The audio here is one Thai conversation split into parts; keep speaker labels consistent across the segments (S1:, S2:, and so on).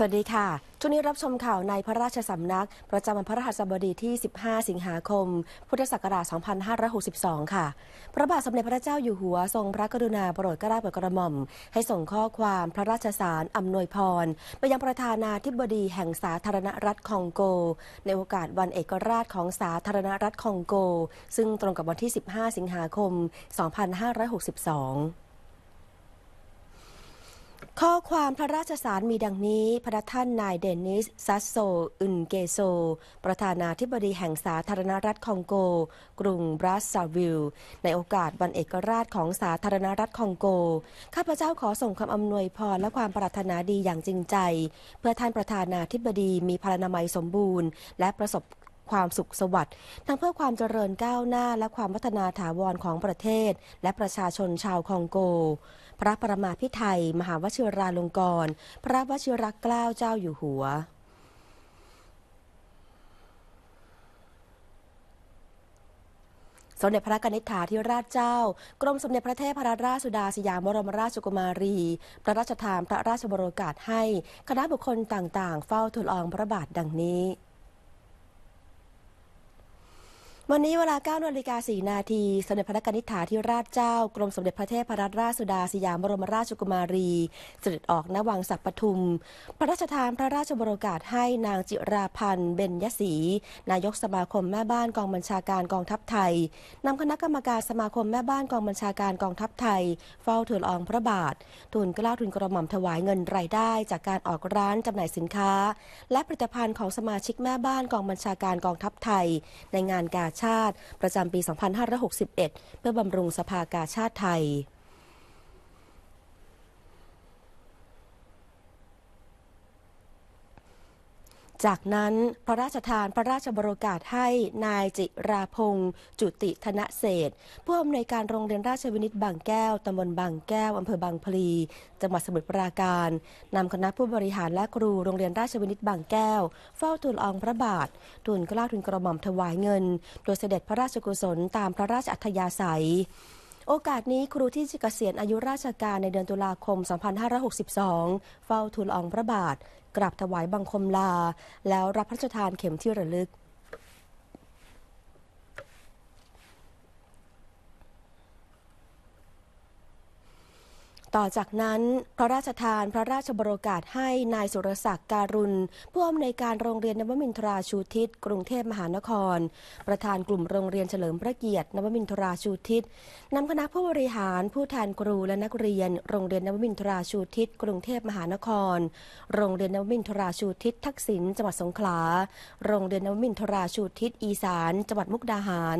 S1: สวัสดีค่ะ ช่วงนี้รับชมข่าวในพระราชสำนัก ประจำวันพระรหัสบดีที่ 15 สิงหาคม พุทธศักราช 2562 ค่ะ พระบาทสมเด็จพระเจ้าอยู่หัวทรงพระกรุณาโปรดเกล้าโปรดกระหม่อม ให้ส่งข้อความพระราชสารอำนวยพร ไปยังประธานาธิบดีแห่งสาธารณรัฐคองโก ในโอกาสวันเอกราชของสาธารณรัฐคองโก ซึ่งตรงกับวันที่ 15 สิงหาคม 2562ข้อความพระราชสารมีดังนี้ พระท่านนายเดนิสซัสโซอึนเกโซ ประธานาธิบดีแห่งสาธารณรัฐคองโก กรุงบรัสซาวิลในโอกาสวันเอกราชของสาธารณรัฐคองโก ข้าพเจ้าขอส่งคำอำนวยพรและความปรารถนาดีอย่างจริงใจ เพื่อท่านประธานาธิบดีมีพลานามัยสมบูรณ์ และประสบความสุขสวัสดิ์ ทั้งเพื่อความเจริญก้าวหน้าและความพัฒนาถาวรของประเทศ และประชาชนชาวคองโกพระประมาพิไทยมหาวชิราลงกรณ์พระวชิรเกล้าเจ้าอยู่หัว สมเด็จพระกนิษฐาธิราชเจ้า กรมสมเด็จพระเทพรัตนราชสุดาสยามบรมราชกุมารี พระราชทานพระราชบรโอกาสให้คณะบุคคลต่างๆ เฝ้าทูลอองพระบาทดังนี้วันนี้เวลา9นาฬิกา4นาทีสมเด็จพระนิธิฐาี่ราชเจ้ากรมสมเด็จพระเทพรัตนราชสุดาสยามบรมราชกุมารีเสด็จออกณวังสักปทุม พระราชทานพระราชบรมกาศให้นางจิราพันธ์เบญยศรีนายกสมาคมแม่บ้านกองบัญชาการกองทัพไทยนำคณะกรรมการสมาคมแม่บ้านกองบัญชาการกองทัพไทย เฝ้าถืลอองพระบาททุนกล้าทุนกระหม่อมถวายเงินรายได้ จากการออกร้านจำหน่ายสินค้า และผลิตภัณฑ์ของสมาชิกแม่บ้านกองบัญชาการกองทัพไทย ในงานกาชาติ ประจำปี 2561 เพื่อบำรุงสภากาชาติไทยจากนั้นพระราชทานพระราชบรกาศให้นายจิราพงศ์จุติธนเศษผู้อำนวยการโรงเรียนราชวินิตบางแก้วตำบลบางแก้วอำเภอบางพลีจังหวัดสมุทรปราการนำคณะผู้บริหารและครูโรงเรียนราชวินิตบางแก้ว เฝ้าทูลอองพระบาททูลกล้าทูลกระหม่อมถวายเงินโดยเสด็จพระราชกุศลตามพระราชอัธยาศัยโอกาสนี้ครูที่จะเกษียณอายุราชการในเดือนตุลาคม 2562 เฝ้าทูลอองพระบาทกราบถวายบังคมลา แล้วรับพระราชทานเข็มที่ระลึกต่อจากนั้นพระราชทานพระราชบรกาศให้ นายสุรศักดิ์การุณ ผู้อำนวยการโรงเรียนนวมินทราชูทิศกรุงเทพมหานคร ประธานกลุ่มโรงเรียนเฉลิมพระเกียรตินวมินทราชูทิศนำคณะผู้บริหารผู้แทนครูและนักเรียน โรงเรียนนวมินทราชูทิศกรุงเทพมหานครโรงเรียนนวมินทราชูทิศทักษิณจังหวัดสงขลาโรงเรียนนวมินทราชูทิศอีสานจังหวัดมุกดาหาร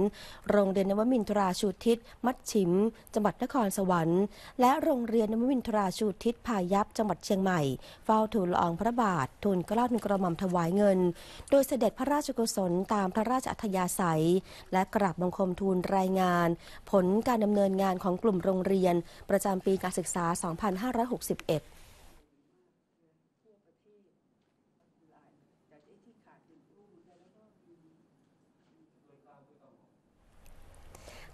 S1: โรงเรียนนวมินทราชูทิศมัดฉิมจังหวัดนครสวรรค์และโรงเรียนรียนนมวินทราชูทิศพายัพจังหวัดเชียงใหม่ เฝ้าทูลลอองพระบาททูลกลาทนลกระหม่อมถวายเงิน โดยเสด็จพระราชกุศลตามพระราชอัธยาศัย และกราบบังคมทูลรายงาน ผลการดำเนินงานของกลุ่มโรงเรียน ประจำปีการศึกษา 2561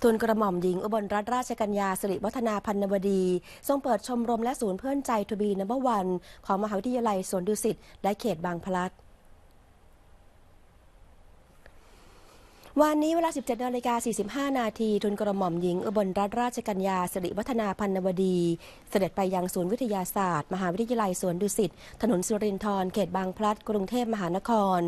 S1: ทุนกระหม่อมหญิงอุบลรัตนราชกัญญาสิริวัฒนาพันนวดี ทรงเปิดชมรมและศูนย์เพื่อนใจทูบีนัมบวัน ของมหาวิทยาลัย สวนดุสิตและเขตบางพลัดวันนี้เวลา 17นาฬิกา45 นาทีทุนกระหม่อมหญิง อุบลรัตนราชกัญญา สิริวัฒนาพันนวดี เสด็จไปยังศูนย์วิทยาศาสตร์ มหาวิทยาลัย สวนดุสิต ถนนสุรินทร์เขตบางพลัด กรุงเทพมหานคร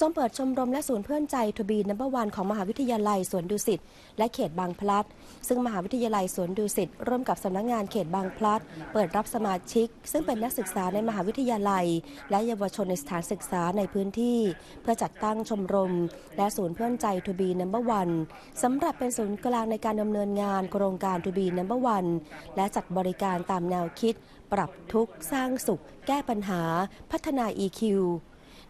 S1: ทรงเปิดชมรมและศูนย์เพื่อนใจทบีนัมเบอร์วันของมหาวิทยาลัย สวนดุสิตและเขตบางพลัด ซึ่งมหาวิทยาลัยสวนดุสิตร่วมกับสำนักงงานเขตบางพลัด เปิดรับสมาชิก ซึ่งเป็นนักศึกษาในมหาวิทยาลัย และเยาวชนในสถานศึกษาในพื้นที่ เพื่อจัดตั้งชมรมและศูนย์เพื่อนใจ to be number one สำหรับเป็นศูนย์กลางในการดำเนินงาน โครงการ to be number one และจัดบริการตามแนวคิด ปรับทุก สร้างสุข แก้ปัญหา พัฒนา EQ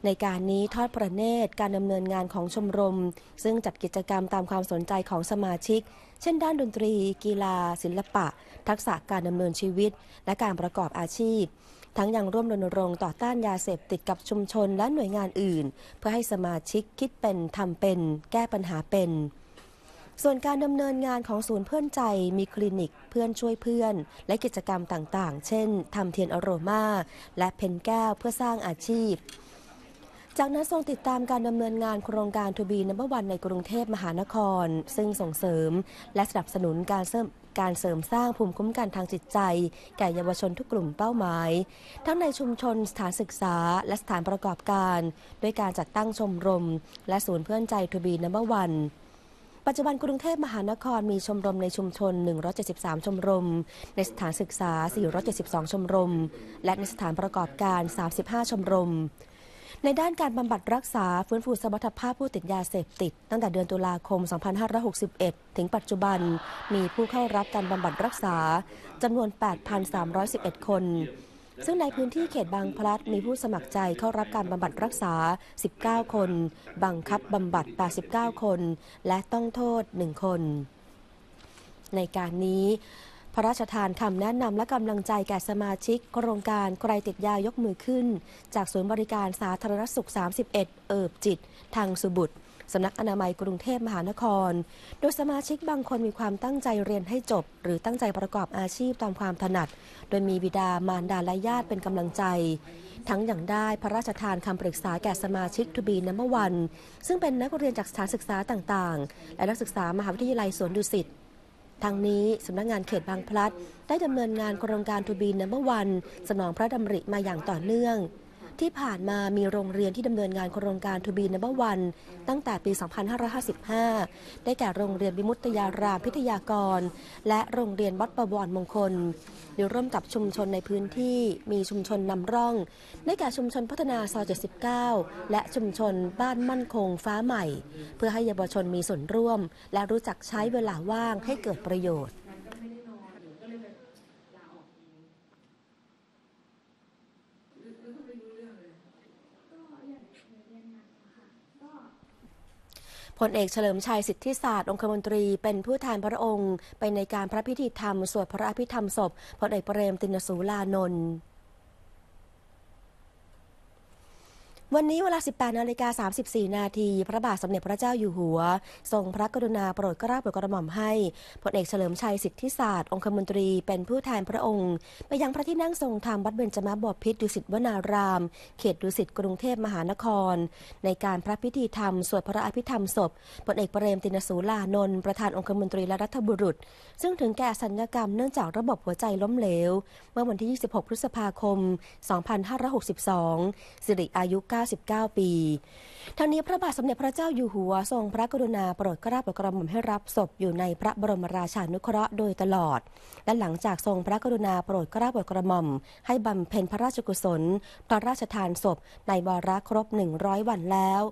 S1: ในการนี้ทอดประเนตรการดำเนินงานของชมรม ซึ่งจัดกิจกรรมตามความสนใจของสมาชิก เช่นด้านดนตรี กีฬา ศิลปะ ทักษะการดำเนินชีวิต และการประกอบอาชีพทั้งยังร่วมรณรงค์ต่อต้านยาเสพติดกับชุมชนและหน่วยงานอื่น เพื่อให้สมาชิกคิดเป็นทำเป็นแก้ปัญหาเป็น ส่วนการดำเนินงานของศูนย์เพื่อนใจ มีคลินิกเพื่อนช่วยเพื่อน และกิจกรรมต่างๆ เช่นทำเทียนอโรมา และเพนแก้วเพื่อสร้างอาชีพ จากนั้นทรงติดตามการดำเนินงานโครงการทูบีนัมเบอร์วันในกรุงเทพมหานคร ซึ่งส่งเสริมและสนับสนุนการเสริมการเสริมสร้างภูมิคุ้มกันทางจิตใจแก่เยาวชนทุกกลุ่มเป้าหมาย ทั้งในชุมชนสถานศึกษา และสถานประกอบการ ด้วยการจัดตั้งชมรม และศูนย์เพื่อนใจทูบีนัมเบอร์วันปัจจุบันกรุงเทพมหานครมีชมรมในชุมชน 173 ชมรม ในสถานศึกษา 472 ชมรม และในสถานประกอบการ 35 ชมรมในด้านการบำบัดรักษาฟื้นฟูสมรรถภาพผู้ติดยาเสพติด ตั้งแต่เดือนตุลาคม 2561 ถึงปัจจุบันมีผู้เข้ารับการบำบัดรักษาจำนวน 8,311 คน ซึ่งในพื้นที่เขตบางพลัดมีผู้สมัครใจเข้ารับการบำบัดรักษา 19 คน บังคับบำบัด89 คน และต้องโทษ 1 คน ในการนี้พระราชทานคำแนะนำและกำลังใจแก่สมาชิกโครงการใครติดยายกมือขึ้น จากศูนย์บริการสาธารณสุข 31 เอิบจิต ทางสุบุตรสำนักอนามัยกรุงเทพมหานคร โดยสมาชิกบางคนมีความตั้งใจเรียนให้จบ หรือตั้งใจประกอบอาชีพตามความถนัด โดยมีบิดามารดาและญาติเป็นกำลังใจ ทั้งอย่างได้พระราชทานคำปรึกษาแก่สมาชิกทูบีน้ำวันซึ่งเป็นนักเรียนจากสถานศึกษาต่างๆ และนักศึกษามหาวิทยาลัยสวนดุสิตทางนี้สำนักงงานเขตบางพลัดได้ดำเนินงานโครงการทูบีนัมเบอร์วันสนองพระดำริมาอย่างต่อเนื่องที่ผ่านมามีโรงเรียนที่ดำเนินงานโครงการทูบีนับวันตั้งแต่ปี 2555 ได้แก่โรงเรียนวิมุตยารามพิทยากรและโรงเรียนวัดประวรมงคลโดยร่วมกับชุมชนในพื้นที่มีชุมชนนำร่อง ได้แก่ชุมชนพัฒนาซอย79 และชุมชนบ้านมั่นคงฟ้าใหม่ เพื่อให้เยาวชนมีส่วนร่วมและรู้จักใช้เวลาว่างให้เกิดประโยชน์พลเอกเฉลิมชัยสิทธิศาสตร์องคมนตรี เป็นผู้แทนพระองค์ ไปในการพระพิธีธรรมสวดพระอภิธรรมศพพลเอกเปรมตินสูลานนท์วันนี้เวลา 18นาฬิกา34 นาที พระบาทสมเด็จพระเจ้าอยู่หัว ทรงพระกรุณาโปรดเกล้าโปรดกระหม่อมให้พลเอกเฉลิมชัยสิทธิศาสตร์องคมนตรีเป็นผู้แทนพระองค์ไปยังพระที่นั่งทรงธรรมวัดเบญจมาบพิตรดุสิตวนาราม เขตดุสิตกรุงเทพมหานคร ในการพระพิธีธรรม สวดพระอภิธรรมศพพลเอกเปรมตินสูลานนท์ประธานองคมนตรีและรัฐบุรุษ ซึ่งถึงแก่สัญญกรรมเนื่องจากระบบหัวใจล้มเหลว เมื่อวันที่ 26 พฤษภาคม 2562 สิริอายุ9 99ปี ทั้งนี้พระบาทสมเด็จพระเจ้าอยู่หัวทรงพระกรุณาโปรดเกล้าโปรดกระหม่อมให้รับศพอยู่ในพระบรมราชานุเคราะห์โดยตลอด และหลังจากทรงพระกรุณาโปรดเกล้าโปรดกระหม่อมให้บำเพ็ญพระราชกุศลพระราชทานศพ ในวาระครบ 100 วันแล้ว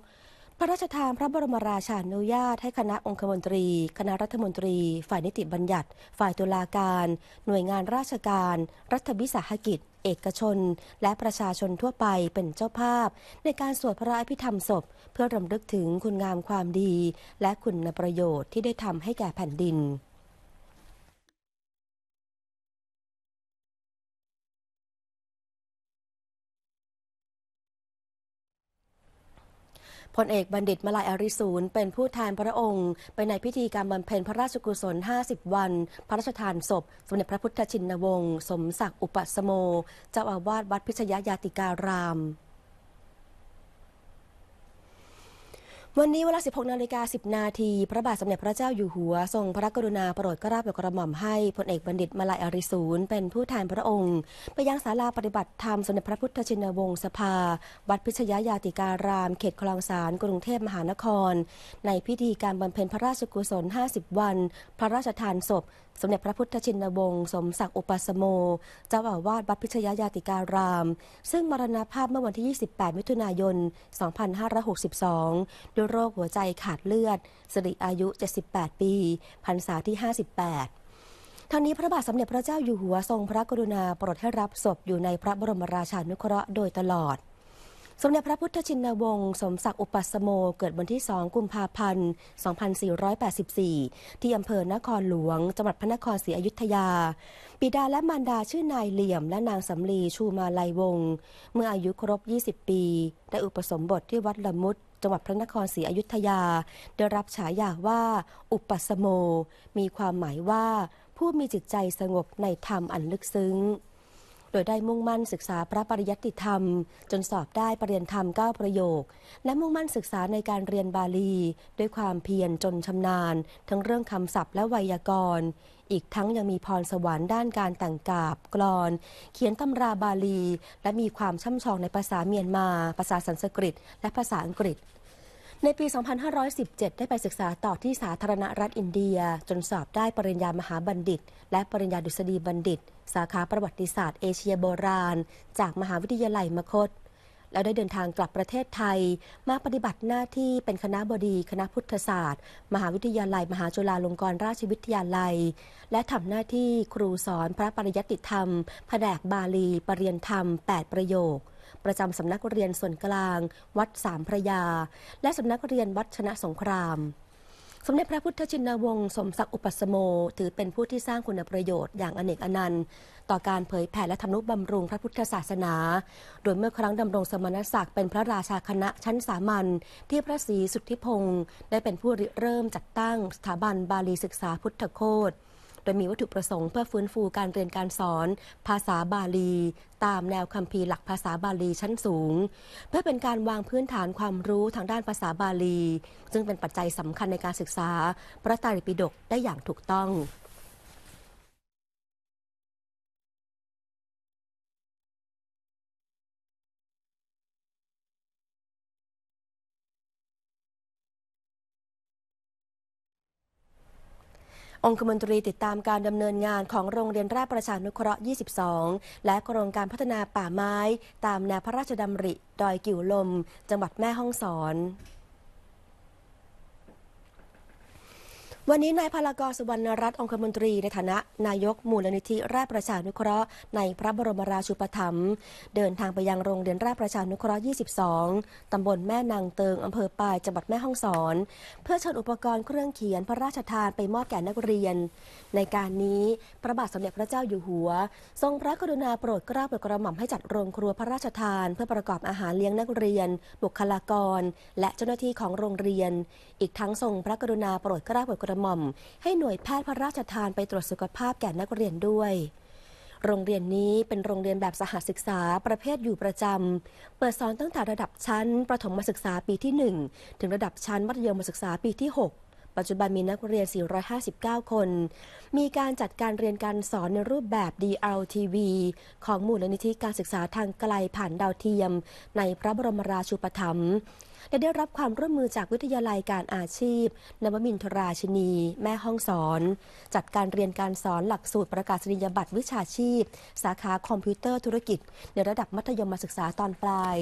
S1: พระราชทานพระบรมราชานุญาตให้คณะองคมนตรี คณะรัฐมนตรี ฝ่ายนิติบัญญัติ ฝ่ายตุลาการ หน่วยงานราชการ รัฐวิสาหกิจเอกชน และประชาชนทั่วไปเป็นเจ้าภาพ ในการสวดพระอภิธรรมศพ เพื่อรำลึกถึงคุณงามความดี และคุณประโยชน์ที่ได้ทำให้แก่แผ่นดินพลเอกบัณฑิตมาลายอริสูนเป็นผู้แทนพระองค์ ไปในพิธีการบำเพ็ญพระราชกุศล 50 วัน พระราชทานศพสมเด็จพระพุทธชินวงศ์สมศักดิ์อุปสโมเจ้าอาวาสวัดพิชยยาติการามวันนี้เวลา 16นาฬิกา10นาที พระบาทสมเด็จพระเจ้าอยู่หัวทรงพระกรุณาโปรดกราบกระหม่อมให้พลเอกบัณฑิตมาลายอริสูนเป็นผู้แทนพระองค์ ไปยังศาลาปฏิบัติธรรมสมเด็จพระพุทธชินวงศ์สภาวัดพิชยายาติการามเขตคลองสานกรุงเทพมหานคร ในพิธีการบำเพ็ญพระราชกุศล 50 วัน พระราชทานศพ สมเด็จพระพุทธชินวงศ์สมศักดิ์อุปสโมเจ้าอาวาสวัดพิชยายาติการามซึ่งมรณภาพเมื่อวันที่ 28มิถุนายน2562โดยโรคหัวใจขาดเลือดสิริอายุ 78 ปีพรรษาที่ 58 ท่านี้พระบาทสมเด็จพระเจ้าอยู่หัวทรงพระกรุณาโปรดให้รับศพอยู่ในพระบรมราชานุเคราะห์โดยตลอด สมเด็จพระพุทธชินวงศ์สมศักดิ์อุปสมโม เกิดวันที่ 2 กุมภาพันธ์ 2484 ที่อำเภอนครหลวงจังหวัดพระนครศรีอยุธยาปิดาและมารดาชื่อนายเหลี่ยม และนางสำลีชูมาลัยวงเมื่ออายุครบ 20 ปีได้อุปสมบทที่วัดละมุดจังหวัดพระนครศรีอยุธยาได้รับฉายาว่าอุปสโม มีความหมายว่าผู้มีจิตใจสงบในธรรมอันลึกซึ้ง โดยได้มุ่งมั่นศึกษาพระปริยัติธรรม จนสอบได้ปรริญญาธรรม9ประโยค และมุ่งมั่นศึกษาในการเรียนบาลี ด้วยความเพียรจนชำนาญ ทั้งเรื่องคำศัพท์และไวยากรณ์อีกทั้งยังมีพรสวรรค์ด้านการแต่งกาบกรอน เขียนตำราบาลี และมีความช่ำชองในภาษาเมียนมา ภาษาสันสกฤต และภาษาอังกฤษ ในปี 2517 ได้ไปศึกษาต่อที่สาธารณรัฐอินเดียจนสอบได้ปริญญามหาบัณฑิต และปริญญาดุษฎีบัณฑิต สาขาประวัติศาสตร์เอเชียโบราณ จากมหาวิทยาลัยมคตแล้วได้เดินทางกลับประเทศไทย มาปฏิบัติหน้าที่เป็นคณะบดีคณะพุทธศาสตร์ มหาวิทยาลัย มหาจุฬาลงกรณราชวิทยาลัย และทำหน้าที่ครูสอนพระปริยัติธรรมแผนกบาลี ปรริยนธรรม 8 ประโยค ประจำสำนักเรียนส่วนกลาง วัดสามพระยา และสำนักเรียนวัดชนะสงครามสมเด็จพระพุทธชินวงศ์สมศักดิ์อุปสมโม ถือเป็นผู้ที่สร้างคุณประโยชน์อย่างอเนกอนันต์ต่อการเผยแผ่และทำนุบำรุงพระพุทธศาสนา โดยเมื่อครั้งดำรงสมณศักดิ์เป็นพระราชาคณะชั้นสามัญที่พระศรีสุทธิพงศ์ได้เป็นผู้ริเริ่มจัดตั้งสถาบันบาลีศึกษาพุทธโคตรดยมีวัตถุประสงค์เพื่อฟื้นฟูการเรียนการสอนภาษาบาลี ตามแนวคัมภีร์หลักภาษาบาลีชั้นสูง เพื่อเป็นการวางพื้นฐานความรู้ทางด้านภาษาบาลี ซึ่งเป็นปัจจัยสำคัญในการศึกษา พระไตรปิฎกได้อย่างถูกต้ององคมนตรีติดตามการดำเนินงานของโรงเรียนราชประชานุเคราะห์ 22 และโครงการพัฒนาป่าไม้ตามแนวพระราชดำริ ดอยกิ่วลม จังหวัดแม่ฮ่องสอนวันนี้นายพลากรสุวรรณรัตน์องคมนตรี ในฐานะนายกมูลนิธิราชประชานุเคราะห์ในพระบรมราชูปถัมภ์เดินทางไปยังโรงเรียนราชประชานุเคราะห์ 22 ตำบลแม่นางเติง อำเภอปาย จังหวัดแม่ฮ่องสอน เพื่อเชิญอุปกรณ์เครื่องเขียนพระราชทานไปมอบแก่นักเรียน ในการนี้ พระบาทสมเด็จพระเจ้าอยู่หัว ทรงพระกรุณาโปรดเกล้าโปรดกระหม่อมให้จัดโรงครัวพระราชทานเพื่อประกอบอาหารเลี้ยงนักเรียน บุคลากร และเจ้าหน้าที่ของโรงเรียน อีกทั้งทรงพระกรุณาโปรดเกล้าโปรดกระหม่อมให้หน่วยแพทย์พระราชทานไปตรวจสุขภาพแก่นักเรียนด้วย โรงเรียนนี้เป็นโรงเรียนแบบสหศึกษาประเภทอยู่ประจำเปิดสอนตั้งแต่ระดับชั้นประถมศึกษาปีที่ 1 ถึงระดับชั้นมัธยมศึกษาปีที่ 6 ปัจจุบันมีนักเรียน 459 คน มีการจัดการเรียนการสอนในรูปแบบ DLTV ของมูลนิธิการศึกษาทางไกลผ่านดาวเทียม ในพระบรมราชูปถัมภ์และได้รับความร่วมมือจากวิทยาลัยการอาชีพ นวมินทราชินี แม่ห้องสอน จัดการเรียนการสอนหลักสูตรประกาศนียบัตรวิชาชีพ สาขาคอมพิวเตอร์ธุรกิจ ในระดับมัธยมศึกษาตอนปลาย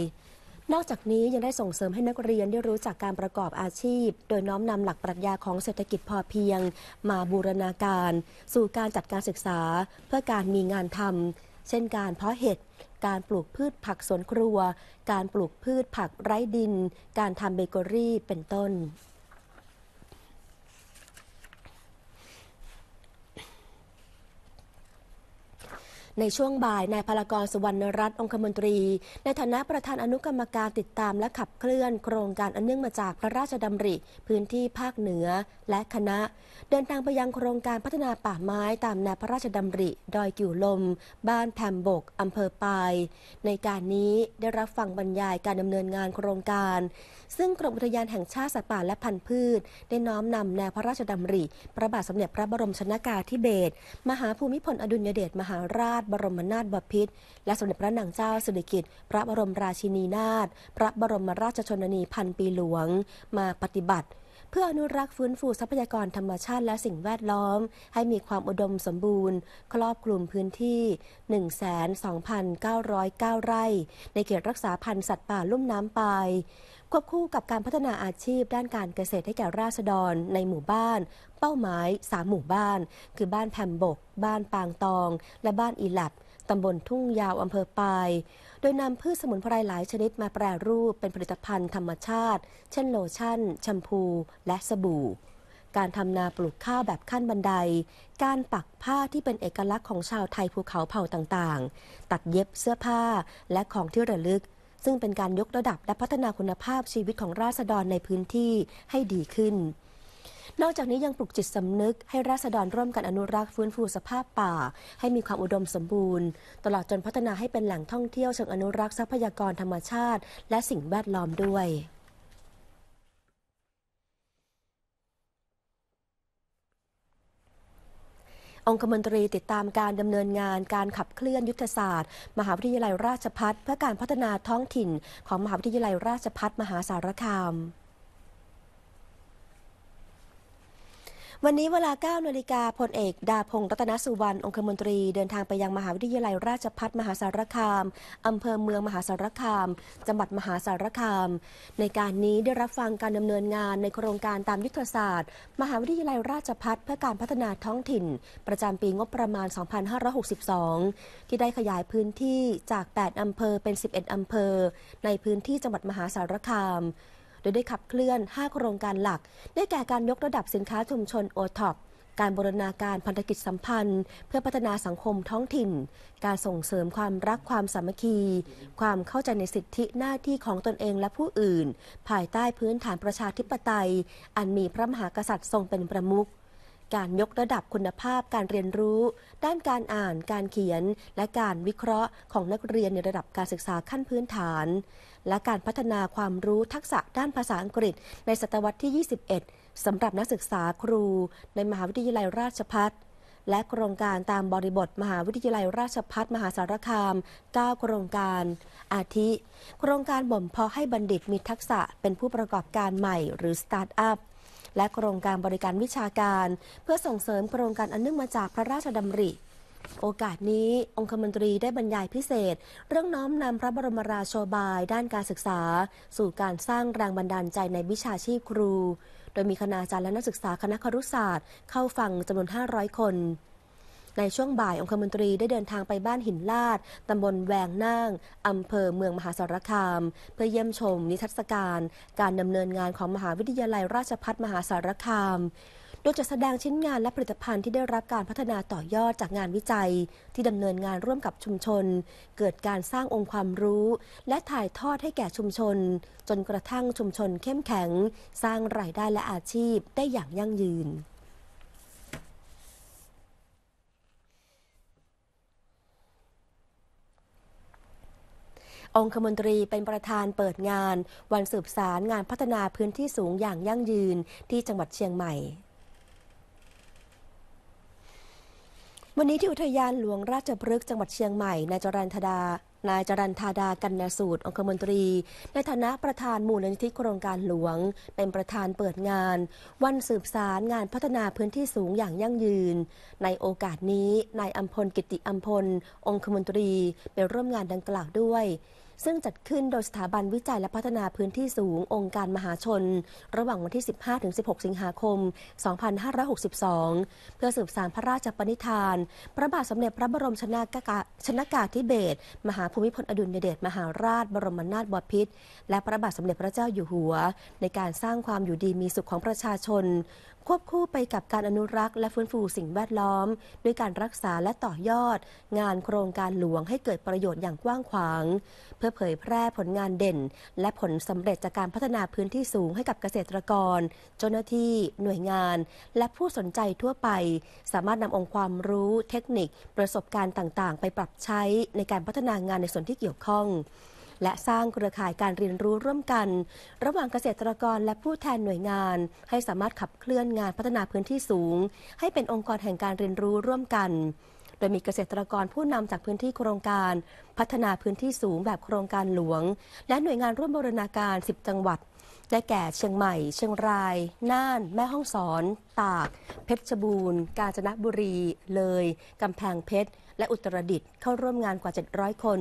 S1: นอกจากนี้ยังได้ส่งเสริมให้นักเรียนได้รู้จักการประกอบอาชีพ โดยน้อมนำหลักปรัชญาของเศรษฐกิจพอเพียง มาบูรณาการ สู่การจัดการศึกษา เพื่อการมีงานทำเช่นการเพาะเห็ด การปลูกพืชผักสวนครัว การปลูกพืชผักไร้ดิน การทำเบเกอรี่เป็นต้นในช่วงบ่าย นายพลกรสุวรรณรัตน์องคมนตรี ในฐานะประธานอนุกรรมการติดตามและขับเคลื่อน โครงการอันเนื่องมาจากพระราชดำริ พื้นที่ภาคเหนือและคณะ เดินทางไปยังโครงการพัฒนาป่าไม้ตามแนวพระราชดำริดอยกิ่วลม บ้านแผ่มบกอำเภอปายในการนี้ได้รับฟังบรรยายการดำเนินงานโครงการ ซึ่งกรมอุทยานแห่งชาติสัตว์ป่าและพันธุ์พืช ได้น้อมนำแนวพระราชดำริพระบาทสมเด็จพระบรมชนากาธิเบศรมหาภูมิพลอดุลยเดชมหาราชบรมนาถบพิตรและสมเด็จพระนางเจ้าสุริกิติ์พระบรมราชินีนาถพระบรมราชชนนีพันปีหลวงมาปฏิบัติ เพื่ออนุรักษ์ฟื้นฟูทรัพยากรธรรมชาติและสิ่งแวดล้อม ให้มีความอุดมสมบูรณ์ ครอบคลุมพื้นที่ 12,909 ไร่ ในเขตรักษาพันธุ์สัตว์ป่าลุ่มน้ำไปควบคู่กับการพัฒนาอาชีพด้านการเกษตรให้แก่ราษฎรในหมู่บ้านเป้าหมาย 3 หมู่บ้าน คือบ้านแผ่มบก บ้านปางตอง และบ้านอีหลับ ตำบลทุ่งยาวอำเภอปาย โดยนำพืชสมุนไพรหลายชนิดมาแปรรูปเป็นผลิตภัณฑ์ธรรมชาติ เช่นโลชั่น แชมพู และสบู่ การทำนาปลูกข้าวแบบขั้นบันได การปักผ้าที่เป็นเอกลักษณ์ของชาวไทยภูเขาเผ่าต่างๆ ตัดเย็บเสื้อผ้าและของที่ระลึกซึ่งเป็นการยกระดับและพัฒนาคุณภาพชีวิตของราษฎรในพื้นที่ให้ดีขึ้น นอกจากนี้ยังปลุกจิตสำนึกให้ราษฎรร่วมกันอนุรักษ์ฟื้นฟูสภาพป่า ให้มีความอุดมสมบูรณ์ ตลอดจนพัฒนาให้เป็นแหล่งท่องเที่ยวเชิงอนุรักษ์ทรัพยากรธรรมชาติและสิ่งแวดล้อมด้วยองคมนตรีติดตามการดำเนินงานการขับเคลื่อนยุทธศาสตร์ มหาวิทยาลัยราชพัฒเพื่อการพัฒนาท้องถิ่นของมหาวิทยาลัยราชพัฒมหาสารคามวันนี้เวลา9นาฬิกาพลเอก ดาพงศ์รัตนสุวรรณองคมนตรีเดินทางไปยังมหาวิทยาลัยราชพัฒมหาสารคาม อำเภอเมืองมหาสารคามจังหวัดมหาสารคาม ในการนี้ได้รับฟังการดำเนินงานในโครงการตามยุทธศาสตร์มหาวิทยาลัยราชพัฒเพื่อการพัฒนาท้องถิ่นประจำปีงบประมาณ 2562 ที่ได้ขยายพื้นที่จาก 8อำเภอเป็น11อำเภอ ในพื้นที่จังหวัดมหาสารคามดยได้ขับเคลื่อน 5 โครงการหลัก ได้แก่การยกระดับสินค้าชุมชนโอท็อปการบรณาการพันธกิจสัมพันธ์ เพื่อพัฒนาสังคมท้องถิ่น การส่งเสริมความรักความสามัคคี ความเข้าใจในสิทธิหน้าที่ของตนเองและผู้อื่น ภายใต้พื้นฐานประชาธิปไตย อันมีพระมหากษัตริย์ทรงเป็นประมุข การยกระดับคุณภาพ การเรียนรู้ ด้านการอ่าน การเขียน และการวิเคราะห์ของนักเรียนในระดับการศึกษาขั้นพื้นฐานและการพัฒนาความรู้ทักษะด้านภาษาอังกฤษ ในศตวรรษที่ 21 สำหรับนักศึกษาครูในมหาวิทยาลัยราชพัฒนและโครงการตามบริบทมหาวิทยาลัยราชพัฒนมหาสารคาม 9 โครงการอาทิ โครงการบ่มเพาะให้บัณฑิตมีทักษะเป็นผู้ประกอบการใหม่หรือสตาร์ทอัพและโครงการบริการวิชาการ เพื่อส่งเสริมโครงการอันเนื่องมาจากพระราชดำริโอกาสนี้องคมนตรีได้บรรยายพิเศษเรื่องน้อมนำพระบรมราโชบายด้านการศึกษา สู่การสร้างแรงบันดาลใจในวิชาชีพครู โดยมีคณาจารย์และนักศึกษาคณะครุศาสตร์ เข้าฟังจำนวน 500 คน ในช่วงบ่ายองคมนตรีได้เดินทางไปบ้านหินลาดตำบลแวงนั่งอำเภอเมืองมหาสารคาม เพื่อเยี่ยมชม นิทรรศการ การดำเนินงานของมหาวิทยาลัยราชพัฒมหาสารคามโดยจะแสดงชิ้นงานและผลิตภัณฑ์ที่ได้รับการพัฒนาต่อยอดจากงานวิจัย ที่ดำเนินงานร่วมกับชุมชน เกิดการสร้างองค์ความรู้ และถ่ายทอดให้แก่ชุมชน จนกระทั่งชุมชน เข้มแข็ง สร้างรายได้และอาชีพได้อย่างยั่งยืน องคมนตรีเป็นประธานเปิดงาน วันสืบสารงานพัฒนาพื้นที่สูงอย่างยั่งยืนที่จังหวัดเชียงใหม่วันนี้ที่อุทยานหลวงราชพฤกษ์จังหวัดเชียงใหม่ นายจรันธดา นายจรันธาดากันนาสูตรองคมนตรี ในฐานะประธานมูลนิธิโครงการหลวงเป็นประธานเปิดงาน วันสืบสารงานพัฒนาพื้นที่สูงอย่างยั่งยืน ในโอกาสนี้นายอัมพลกิติอัมพลองคมนตรีไปร่วมงานดังกล่าวด้วยซึ่งจัดขึ้นโดยสถาบันวิจัยและพัฒนาพื้นที่สูงองค์การมหาชน ระหว่างวันที่ 15-16 สิงหาคม 2562 เพื่อสืบสารพระราชปณิธานพระบาทสมเด็จพระบรมชนากาชนากาธิเบศรมหาภูมิพลอดุลยเดชมหาราชบรมนาถบพิตรและพระบาทสมเด็จพระเจ้าอยู่หัวในการสร้างความอยู่ดีมีสุขของประชาชนควบคู่ไปกับการอนุรักษ์และฟื้นฟูสิ่งแวดล้อม ด้วยการรักษาและต่อยอดงานโครงการหลวงให้เกิดประโยชน์อย่างกว้างขวาง เพื่อเผยแพร่ผลงานเด่นและผลสำเร็จจากการพัฒนาพื้นที่สูงให้กับเกษตรกรเจ้าหน้าที่ หน่วยงานและผู้สนใจทั่วไป สามารถนำองค์ความรู้เทคนิค ประสบการณ์ต่างๆ ไปปรับใช้ในการพัฒนางานในส่วนที่เกี่ยวข้องและสร้างเครือข่ายการเรียนรู้ร่วมกัน ระหว่างเกษตรกรและผู้แทนหน่วยงานให้สามารถขับเคลื่อนงานพัฒนาพื้นที่สูง ให้เป็นองค์กรแห่งการเรียนรู้ร่วมกัน โดยมีเกษตรกรผู้นำจากพื้นที่โครงการ พัฒนาพื้นที่สูงแบบโครงการหลวง และหน่วยงานร่วมบรณาการ 10 จังหวัดได้แก่ เชียงใหม่ เชียงรายน่าน แม่ฮ่องสอน ตาก เพชรบูรณ์กาญจนบุรี เลยกำแพงเพชรและอุตรดิตถ์เข้าร่วมงานกว่า 700 คน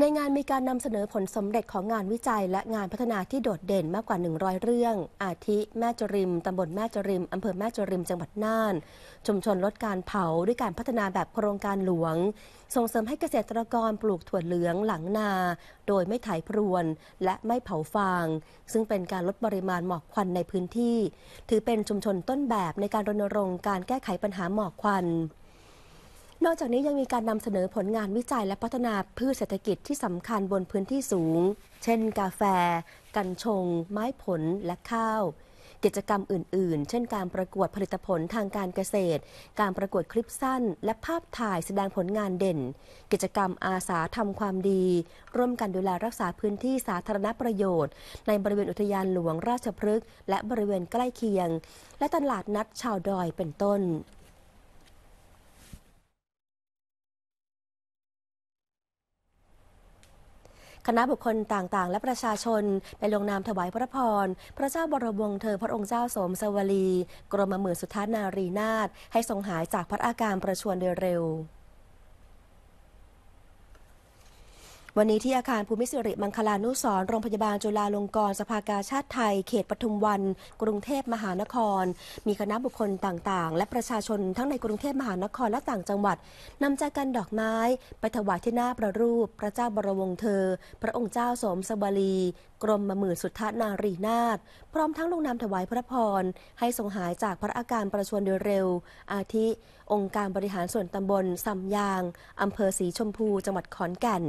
S1: ในงานมีการนำเสนอผลสมเร็จของงานวิจัยและงานพัฒนาที่โดดเด่นมากกว่า 100 เรื่อง อาทิแม่จริม ตำบลแม่จริม อำเภอแม่จริมจังหวัดน่าน ชุมชนลดการเผาด้วยการพัฒนาแบบโครงการหลวง ส่งเสริมให้เกษตรกรปลูกถั่วเหลืองหลังนา โดยไม่ไถพรวนและไม่เผาฟาง ซึ่งเป็นการลดปริมาณหมอกควันในพื้นที่ ถือเป็นชุมชนต้นแบบในการรณรงค์การแก้ไขปัญหาหมอกควันนอกจากนี้ยังมีการนำเสนอผลงานวิจัยและพัฒนาพืชเศรษฐกิจที่สำคัญบนพื้นที่สูง เช่นกาแฟ กัญชง ไม้ผลและข้าว กิจกรรมอื่นๆ เช่น การประกวดผลิตผลทางการเกษตร การประกวดคลิปสั้นและภาพถ่ายแสดงผลงานเด่น กิจกรรมอาสาทำความดีร่วมกันดูแลรักษาพื้นที่สาธารณประโยชน์ในบริเวณอุทยานหลวงราชพฤกษ์และบริเวณใกล้เคียงและตลาดนัดชาวดอยเป็นต้นคณะบุคคลต่าง ๆ และประชาชนได้ลงนามถวายพระพร พระเจ้าบรมวงศ์เธอพระองค์เจ้าสมสวลี กรมหมื่นสุทธานารีนาถให้ทรงหายจากพระอาการประชวรโดยเร็ววันนี้ที่อาคารภูมิสิริมังคลานุสรโรงพยาบาลจุฬาลงกรณ์สภากาชาติไทย เขตปทุมวัน กรุงเทพมหานคร มีคณะบุคคลต่างๆ และประชาชน ทั้งในกรุงเทพมหานครและต่างจังหวัดนำใจกันดอกไม้ไปถวายที่หน้าพระรูป พระเจ้าบรมวงศ์เธอ พระองค์เจ้าสมสวรีกรมมือสุทธนารีนาถพร้อมทั้งลงนามถวายพระพร ให้ทรงหายจากพระอาการประชวนโดยเร็ว อาทิองค์การบริหารส่วนตำบลสัมยาง อำเภอสีชมพูจังหวัดขอนแก่น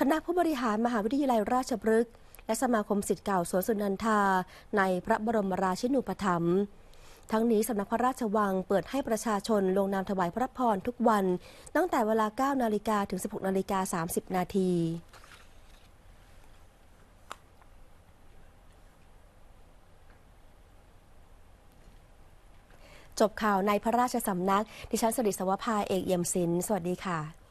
S1: คณะผู้บริหารมหาวิทยาลัยราชพฤกษ์และสมาคมสิทธิ์เก่าสวนสุนันทา ในพระบรมราชินูปถัมภ์ทั้งนี้สำนักพระราชวังเปิดให้ประชาชนลงนามถวายพระพรทุกวันตั้งแต่เวลา9นาฬิกาถึง16นาฬิกา30นาทีจบข่าวในพระราชสำนักดิฉันสริศวภาเอกเยี่ยมศิลป์สวัสดีค่ะ